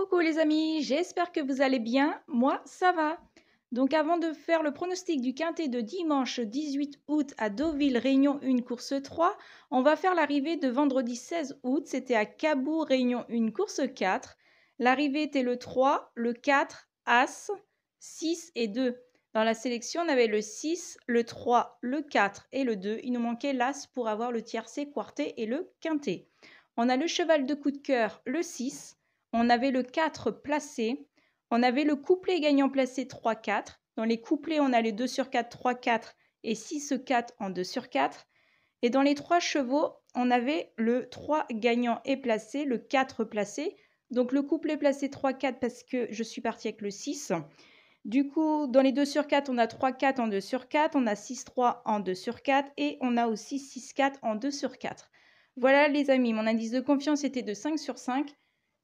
Coucou les amis, j'espère que vous allez bien. Moi, ça va. Donc avant de faire le pronostic du quintet de dimanche 18 août à Deauville Réunion 1 course 3, on va faire l'arrivée de vendredi 16 août, c'était à Cabou Réunion 1 course 4. L'arrivée était le 3, le 4, As, 6 et 2. Dans la sélection, on avait le 6, le 3, le 4 et le 2. Il nous manquait l'As pour avoir le tiercé, quarté et le quintet. On a le cheval de coup de cœur, le 6, on avait le 4 placé, on avait le couplet gagnant placé 3-4. Dans les couplets, on a les 2 sur 4, 3-4 et 6-4 en 2 sur 4. Et dans les 3 chevaux, on avait le 3 gagnant et placé, le 4 placé. Donc le couplet placé 3-4 parce que je suis partie avec le 6. Du coup, dans les 2 sur 4, on a 3-4 en 2 sur 4, on a 6-3 en 2 sur 4 et on a aussi 6-4 en 2 sur 4. Voilà les amis, mon indice de confiance était de 5 sur 5.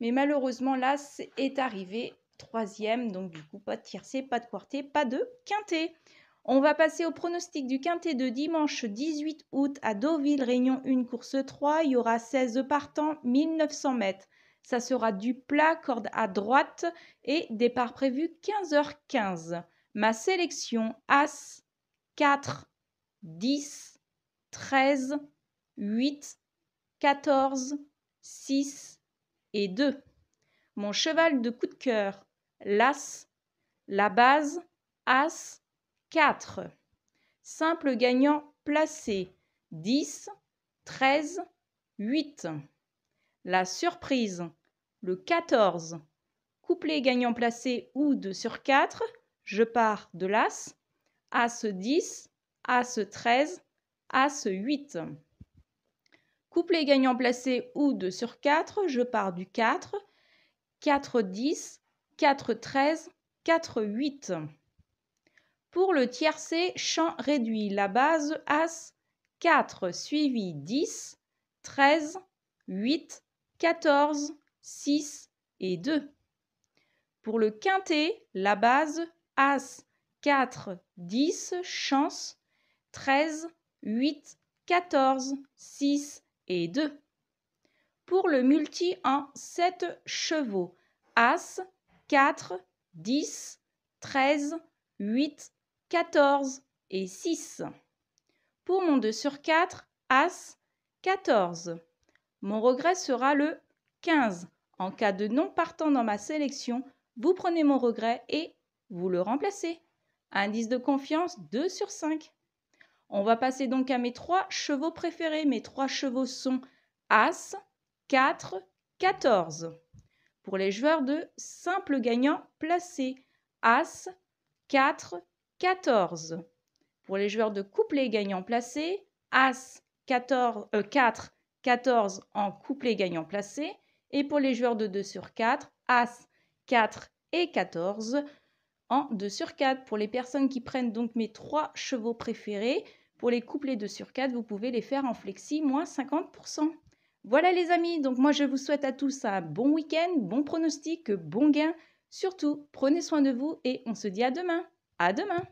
Mais malheureusement, l'As est arrivé troisième. Donc, du coup, pas de tiercé, pas de quarté, pas de quintet. On va passer au pronostic du quintet de dimanche 18 août à Deauville, Réunion 1, course 3. Il y aura 16 partants, 1900 mètres. Ça sera du plat, corde à droite et départ prévu 15h15. Ma sélection As 4, 10, 13, 8, 14, 6, et 2. Mon cheval de coup de cœur, l'As, la base, As, 4. Simple gagnant placé, 10, 13, 8. La surprise, le 14. Couplet gagnant placé ou 2 sur 4, je pars de l'As, As 10, As 13, As 8. Couplet gagnant placé ou 2 sur 4, je pars du 4. 4, 10, 4, 13, 4, 8. Pour le tiercé, champ réduit, la base As 4 suivi 10, 13, 8, 14, 6 et 2. Pour le quintet, la base As 4, 10, chance, 13, 8, 14, 6 et 2. Pour le multi en 7 chevaux, As, 4, 10, 13, 8, 14 et 6. Pour mon 2 sur 4, As, 14. Mon regret sera le 15. En cas de non partant dans ma sélection, vous prenez mon regret et vous le remplacez. Indice de confiance 2 sur 5. On va passer donc à mes trois chevaux préférés. Mes trois chevaux sont As, 4, 14. Pour les joueurs de simple gagnant placé, As, 4, 14. Pour les joueurs de couplet gagnant placé, As, 14, 4, 14 en couplet gagnant placé. Et pour les joueurs de 2 sur 4, As, 4 et 14 de 2 sur 4. Pour les personnes qui prennent donc mes 3 chevaux préférés, pour les couplets 2 sur 4, vous pouvez les faire en flexi moins 50%. Voilà les amis, donc moi je vous souhaite à tous un bon week-end, bon pronostic, bon gain. Surtout, prenez soin de vous et on se dit à demain. À demain